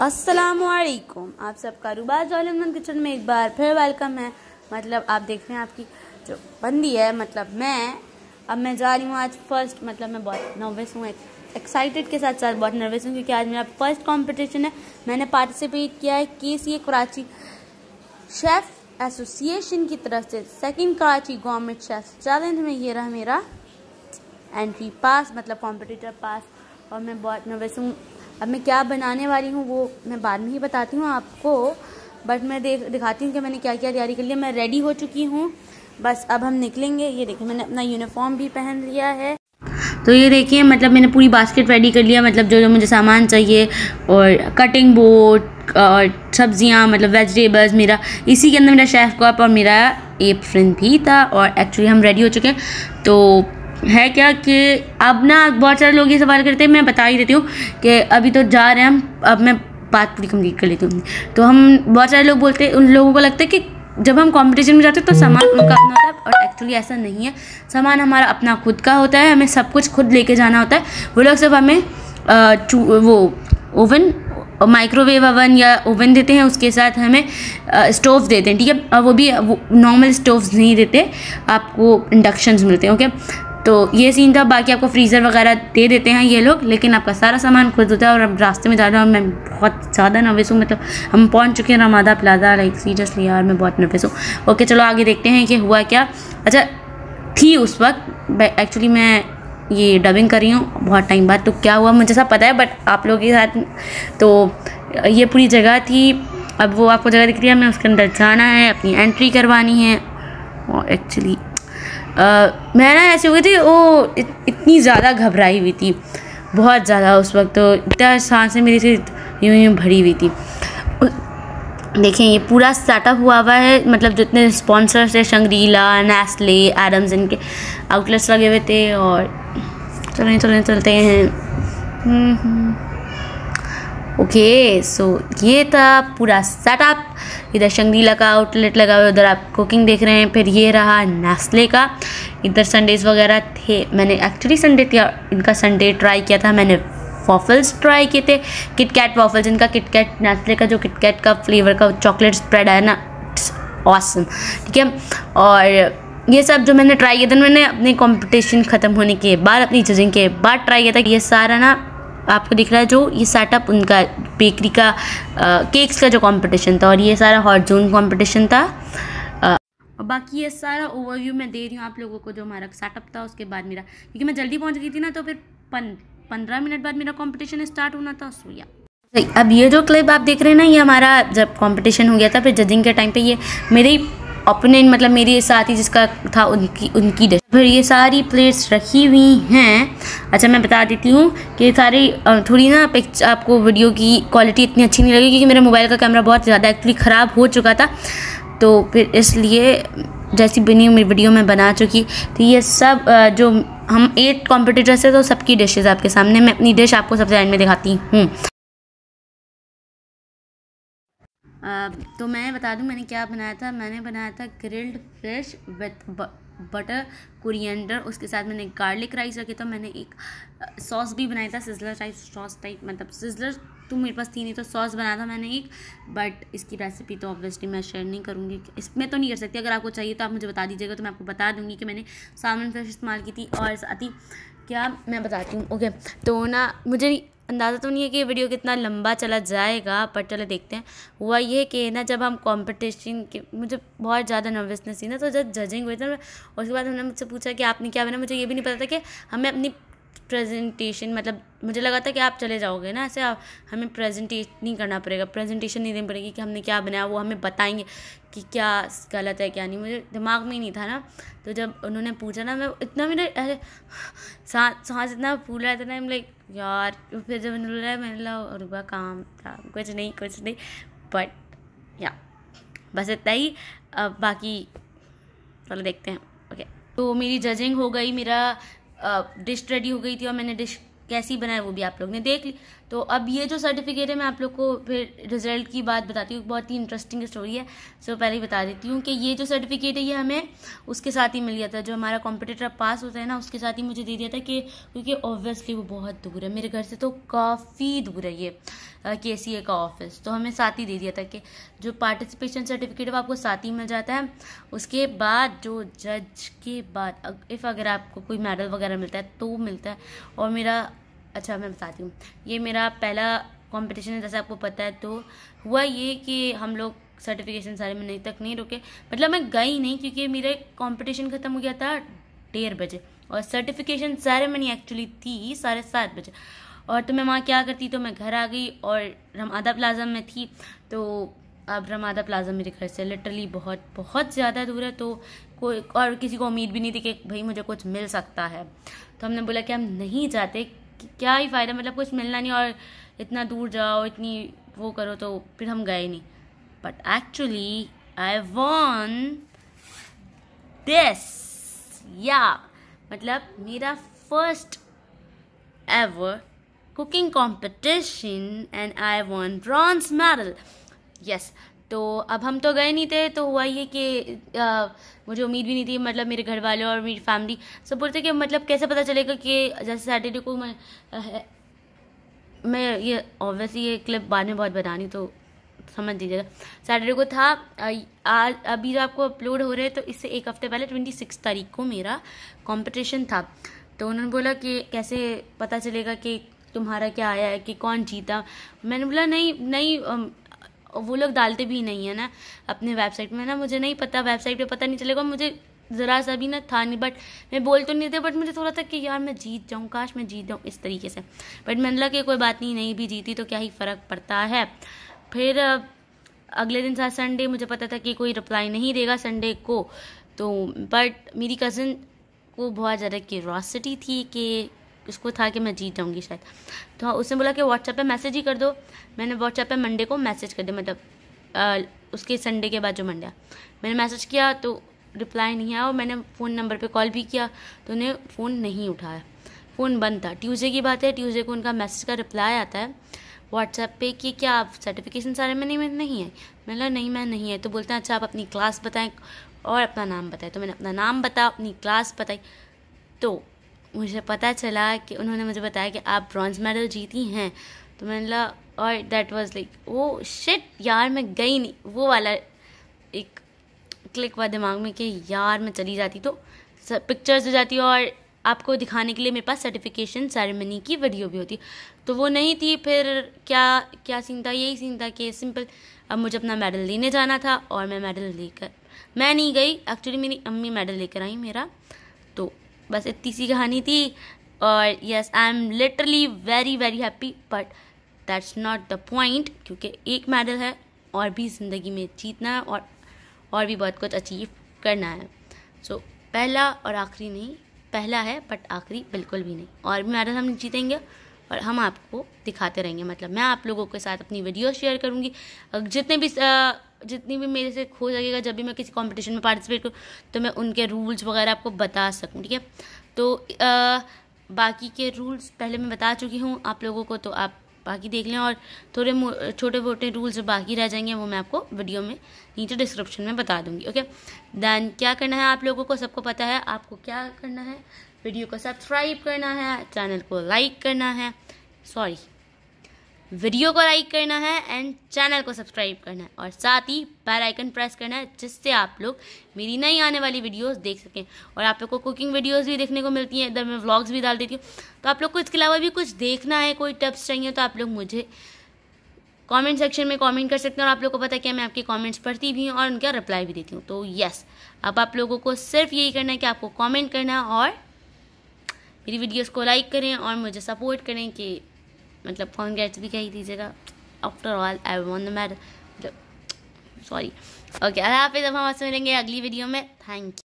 असलकुम आप सबका रुबाज जौलमन किचन में एक बार फिर वेलकम है मतलब आप देख रहे हैं आपकी जो बंदी है मतलब मैं अब मैं जा रही हूँ आज फर्स्ट मतलब मैं बहुत नर्वस हूँ एक्साइटेड के साथ साथ बहुत नर्वस हूँ क्योंकि आज मेरा फर्स्ट कंपटीशन है मैंने पार्टिसिपेट किया है के सी कराची शेफ एसोसिएशन की तरफ से second Karachi government chef challenge में ये रहा मेरा एंट्री पास मतलब कॉम्पिटिटर पास और मैं बहुत नर्वस हूँ अब मैं क्या बनाने वाली हूँ वो मैं बाद में ही बताती हूँ आपको बट मैं देख दिखाती हूँ कि मैंने क्या क्या तैयारी कर लिया मैं रेडी हो चुकी हूँ बस अब हम निकलेंगे ये देखिए मैंने अपना यूनिफॉर्म भी पहन लिया है तो ये देखिए मतलब मैंने पूरी बास्केट रेडी कर लिया मतलब जो जो मुझे सामान चाहिए और कटिंग बोर्ड और सब्जियाँ मतलब वेजिटेबल्स मेरा इसी के अंदर मेरा शेफ़ कप और मेरा एप फ्रेंड भी था और एक्चुअली हम रेडी हो चुके हैं तो है क्या कि अब ना बहुत सारे लोग ये सवाल करते हैं मैं बता ही देती हूँ कि अभी तो जा रहे हैं हम अब मैं बात पूरी कम्प्लीट कर लेती हूँ तो हम बहुत सारे लोग बोलते हैं उन लोगों को लगता है कि जब हम कंपटीशन में जाते हैं तो सामान उनका अपना होता है और एक्चुअली ऐसा नहीं है सामान हमारा अपना खुद का होता है हमें सब कुछ खुद लेके जाना होता है वो लोग सब हमें वो ओवन माइक्रोवेव ओवन या ओवन देते हैं उसके साथ हमें स्टोव देते हैं ठीक है वो भी नॉर्मल स्टोव नहीं देते आपको इंडक्शन मिलते हैं ओके तो ये सीन था बाकी आपको फ्रीज़र वगैरह दे देते हैं ये लोग लेकिन आपका सारा सामान खुद होता है और अब रास्ते में जा रहा हूँ मैं बहुत ज़्यादा नर्वस हूँ मतलब हम पहुँच चुके हैं रमादा प्लाजा लाइक सीरियसली यार मैं बहुत नर्वस हूँ ओके चलो आगे देखते हैं कि हुआ क्या अच्छा थी उस वक्त एक्चुअली मैं ये डबिंग कर रही हूँ बहुत टाइम बाद तो क्या हुआ मुझे सब पता है बट आप लोगों के साथ तो ये पूरी जगह थी अब वो आपको जगह दिख रही है मैं उसके अंदर जाना है अपनी एंट्री करवानी है और एक्चुअली मैं ना ऐसी हो गई थी वो इत, इतनी ज़्यादा घबराई हुई थी बहुत ज़्यादा उस वक्त तो इतना सांसें मेरी से यूँ यूँ भरी हुई थी देखें ये पूरा सेटअप हुआ हुआ है मतलब जितने स्पॉन्सर्स थे शंगरीला नेस्ले एडम्स इनके आउटलेट्स लगे हुए थे और चलें चलें चलते हैं हम्म, हम्म। ओके सो ये था पूरा सेटअप इधर शंगीला का आउटलेट लगा हुआ उधर आप कुकिंग देख रहे हैं फिर ये रहा नेस्ले का इधर संडेज वगैरह थे मैंने एक्चुअली संडे थे इनका संडे ट्राई किया था मैंने वॉफल्स ट्राई किए थे किटकैट वॉफल्स इनका किटकैट नेस्ले का जो किटकैट का फ्लेवर का चॉकलेट स्प्रेड है ना इट्स ऑसम ठीक है और ये सब जो मैंने ट्राई किया था मैंने अपने कंपटीशन ख़त्म होने के बाद अपनी जजिंग के बाद ट्राई किया था कि ये सारा ना आपको दिख रहा है जो ये सेटअप उनका बेकरी का आ, केक्स का जो कंपटीशन था और ये सारा हॉट जोन कंपटीशन था और बाकी ये सारा ओवरव्यू मैं दे रही हूँ आप लोगों को जो हमारा सेटअप था उसके बाद मेरा क्योंकि मैं जल्दी पहुँच गई थी ना तो फिर पन पंद्रह मिनट बाद मेरा कॉम्पिटिशन स्टार्ट होना था सोया अब ये जो क्लिप आप देख रहे हैं ना ये हमारा जब कॉम्पिटिशन हो गया था फिर जजिंग के टाइम पे ये मेरी अपने मतलब मेरे साथ ही जिसका था उनकी उनकी फिर ये सारी प्लेट्स रखी हुई हैं अच्छा मैं बता देती हूँ कि सारे थोड़ी ना पिक्चर आपको वीडियो की क्वालिटी इतनी अच्छी नहीं लगी क्योंकि मेरे मोबाइल का कैमरा बहुत ज़्यादा एक्चुअली ख़राब हो चुका था तो फिर इसलिए जैसी बनी मेरी वीडियो में बना चुकी तो ये सब जो हम एट कॉम्पिटिटर्स है तो सबकी डिशेज़ आपके सामने मैं अपनी डिश आपको सबसे एंड में दिखाती हूँ तो मैं बता दूं मैंने क्या बनाया था मैंने बनाया था grilled fish with butter coriander उसके साथ मैंने गार्लिक राइस रखे तो मैंने एक सॉस भी बनाया था सिजलर टाइप सॉस टाइप मतलब सिजलर तो मेरे पास थी नहीं तो सॉस बनाया था मैंने एक बट इसकी रेसिपी तो ऑब्वियसली मैं शेयर नहीं करूँगी इसमें तो नहीं कर सकती अगर आपको चाहिए तो आप मुझे बता दीजिएगा तो मैं आपको बता दूँगी कि मैंने सामान फिश इस्तेमाल की थी और साथ ही क्या मैं बताती हूँ ओके तो ना मुझे अंदाज़ा तो नहीं है कि ये वीडियो कितना लंबा चला जाएगा पर चले देखते हैं हुआ ये कि ना जब हम कंपटीशन के मुझे बहुत ज़्यादा नर्वसनेस थी ना तो जब जजिंग हुई थी ना उसके बाद उन्होंने मुझसे पूछा कि आपने क्या बना मुझे ये भी नहीं पता था कि हमें अपनी प्रेजेंटेशन मतलब मुझे लगा था कि आप चले जाओगे ना ऐसे आप हमें प्रेजेंटेश नहीं करना पड़ेगा प्रेजेंटेशन नहीं देनी पड़ेगी कि हमने क्या बनाया वो हमें बताएंगे कि क्या गलत है क्या नहीं मुझे दिमाग में ही नहीं था ना तो जब उन्होंने पूछा ना मैं इतना मेरे अरे सांस इतना फूल रहा था ना लाइक यार तो फिर जब उन्होंने मैंने लगा काम था कुछ नहीं कुछ नहीं बट या बस इतना ही अब बाकी चलो देखते हैं ओके तो मेरी जजिंग हो गई मेरा डिश रेडी हो गई थी और मैंने डिश कैसी बनाई वो भी आप लोग ने देख ली तो अब ये जो सर्टिफिकेट है मैं आप लोग को फिर रिजल्ट की बात बताती हूँ बहुत ही इंटरेस्टिंग स्टोरी है सो पहले ही बता देती हूँ कि ये जो सर्टिफिकेट है ये हमें उसके साथ ही मिल गया था जो हमारा कॉम्पिटेटर पास होता है ना उसके साथ ही मुझे दे दिया था कि क्योंकि ऑब्वियसली वो बहुत दूर है मेरे घर से तो काफ़ी दूर है ये के सी ए का ऑफिस तो हमें साथ ही दे दिया था कि जो पार्टिसिपेशन सर्टिफिकेट है आपको साथ ही मिल जाता है उसके बाद जो जज के बाद इफ़ अगर आपको कोई मेडल वगैरह मिलता है तो मिलता है और मेरा अच्छा मैं बताती हूँ ये मेरा पहला कॉम्पिटिशन है जैसे आपको पता है तो हुआ ये कि हम लोग सर्टिफिकेशन सेरेमनी तक नहीं रुके मतलब मैं गई नहीं क्योंकि मेरा कंपटीशन ख़त्म हो गया था डेढ़ बजे और सर्टिफिकेशन सेरेमनी एक्चुअली थी साढ़े सात बजे और तो मैं वहाँ क्या करती तो मैं घर आ गई और रमादा प्लाजा में थी तो अब रमादा प्लाजा मेरे घर से लिटरली बहुत बहुत ज़्यादा दूर है तो कोई और किसी को उम्मीद भी नहीं थी कि भाई मुझे कुछ मिल सकता है तो हमने बोला कि हम नहीं जाते क्या ही फ़ायदा मतलब कुछ मिलना नहीं और इतना दूर जाओ इतनी वो करो तो फिर हम गए नहीं but actually I won this या मतलब मेरा first ever cooking competition and I won bronze medal yes तो अब हम तो गए नहीं थे तो हुआ ये कि मुझे उम्मीद भी नहीं थी मतलब मेरे घर वाले और मेरी फैमिली सब बोलते कि मतलब कैसे पता चलेगा कि जैसे सैटरडे को मैं आ, मैं ये ऑब्वियसली ये क्लिप बाद में बहुत बतानी तो समझ दीजिएगा सैटरडे को था आज अभी जो आपको अपलोड हो रहे हैं तो इससे एक हफ्ते पहले ट्वेंटी सिक्स तारीख को मेरा कॉम्पिटिशन था तो उन्होंने बोला कि कैसे पता चलेगा कि तुम्हारा क्या आया है कि कौन जीता मैंने बोला नहीं नहीं वो लोग डालते भी नहीं है ना अपने वेबसाइट में ना मुझे नहीं पता वेबसाइट पे पता नहीं चलेगा मुझे ज़रा सा भी ना था नहीं बट मैं बोल तो नहीं थे बट मुझे थोड़ा था कि यार मैं जीत जाऊँ काश मैं जीत जाऊँ इस तरीके से बट मैंने लगा कि कोई बात नहीं नहीं भी जीती तो क्या ही फ़र्क पड़ता है फिर अगले दिन था संडे मुझे पता था कि कोई रिप्लाई नहीं देगा संडे को तो बट मेरी कज़न को बहुत ज़्यादा क्यूरोसिटी थी कि उसको था कि मैं जीत जाऊँगी शायद तो हाँ उसने बोला कि व्हाट्सएप पे मैसेज ही कर दो मैंने व्हाट्सएप पे मंडे को मैसेज कर दिया मतलब उसके संडे के बाद जो मंडे मैंने मैसेज किया तो रिप्लाई नहीं आया और मैंने फ़ोन नंबर पे कॉल भी किया तो उन्हें फ़ोन नहीं उठाया फ़ोन बंद था ट्यूज़डे की बात है ट्यूज़डे को उनका मैसेज का रिप्लाई आता है व्हाट्सएप पे कि क्या आप सर्टिफिकेशन सारे में नहीं मैं नहीं है मैंने बोला नहीं मैं नहीं है तो बोलते हैं अच्छा आप अपनी क्लास बताएं और अपना नाम बताएं तो मैंने अपना नाम बताया अपनी क्लास बताई तो मुझे पता चला कि उन्होंने मुझे बताया कि आप ब्रॉन्ज मेडल जीती हैं तो मैंने ला और दैट वाज लाइक वो शिट यार मैं गई नहीं वो वाला एक क्लिक हुआ दिमाग में कि यार मैं चली जाती तो पिक्चर्स हो जाती और आपको दिखाने के लिए मेरे पास सर्टिफिकेशन सेरेमनी की वीडियो भी होती तो वो नहीं थी फिर क्या क्या सीन था यही सीन था कि सिंपल अब मुझे अपना मेडल लेने जाना था और मैं मेडल लेकर मैं नहीं गई एक्चुअली मेरी अम्मी मेडल लेकर आई मेरा बस इतनी सी कहानी थी और yes I am literally very very happy but that's not the point क्योंकि एक मेडल है और भी ज़िंदगी में जीतना है और और भी बहुत कुछ अचीव करना है सो so, पहला और आखिरी नहीं पहला है बट आखिरी बिल्कुल भी नहीं और भी मेडल हम जीतेंगे और हम आपको दिखाते रहेंगे मतलब मैं आप लोगों के साथ अपनी वीडियो शेयर करूँगी जितने भी जितनी भी मेरे से खो जाएगा जब भी मैं किसी कॉम्पिटिशन में पार्टिसिपेट करूँ तो मैं उनके रूल्स वगैरह आपको बता सकूँ ठीक है तो आ, बाकी के रूल्स पहले मैं बता चुकी हूँ आप लोगों को तो आप बाकी देख लें और थोड़े छोटे मोटे रूल्स जो बाकी रह जाएंगे वो मैं आपको वीडियो में नीचे डिस्क्रिप्शन में बता दूंगी ओके दैन क्या करना है आप लोगों को सबको पता है आपको क्या करना है वीडियो को सब्सक्राइब करना है चैनल को लाइक करना है सॉरी वीडियो को लाइक करना है एंड चैनल को सब्सक्राइब करना है और साथ ही बेल आइकन प्रेस करना है जिससे आप लोग मेरी नई आने वाली वीडियोस देख सकें और आप लोग को कुकिंग वीडियोस भी देखने को मिलती हैं इधर मैं व्लॉग्स भी डाल देती हूँ तो आप लोग को इसके अलावा भी कुछ देखना है कोई टिप्स चाहिए तो आप लोग मुझे कॉमेंट सेक्शन में कॉमेंट कर सकते हैं और आप लोग को पता है मैं आपके कॉमेंट्स पढ़ती भी हूँ और उनका रिप्लाई भी देती हूँ तो यस अब आप लोगों को सिर्फ यही करना है कि आपको कॉमेंट करना और मेरी वीडियोज़ को लाइक करें और मुझे सपोर्ट करें कि मतलब कॉन्ग्रेट्स भी कह दीजिएगा after all I won't matter मतलब सॉरी ओके अल्लाह हाफिज़ अब हम आपसे मिलेंगे अगली वीडियो में थैंक यू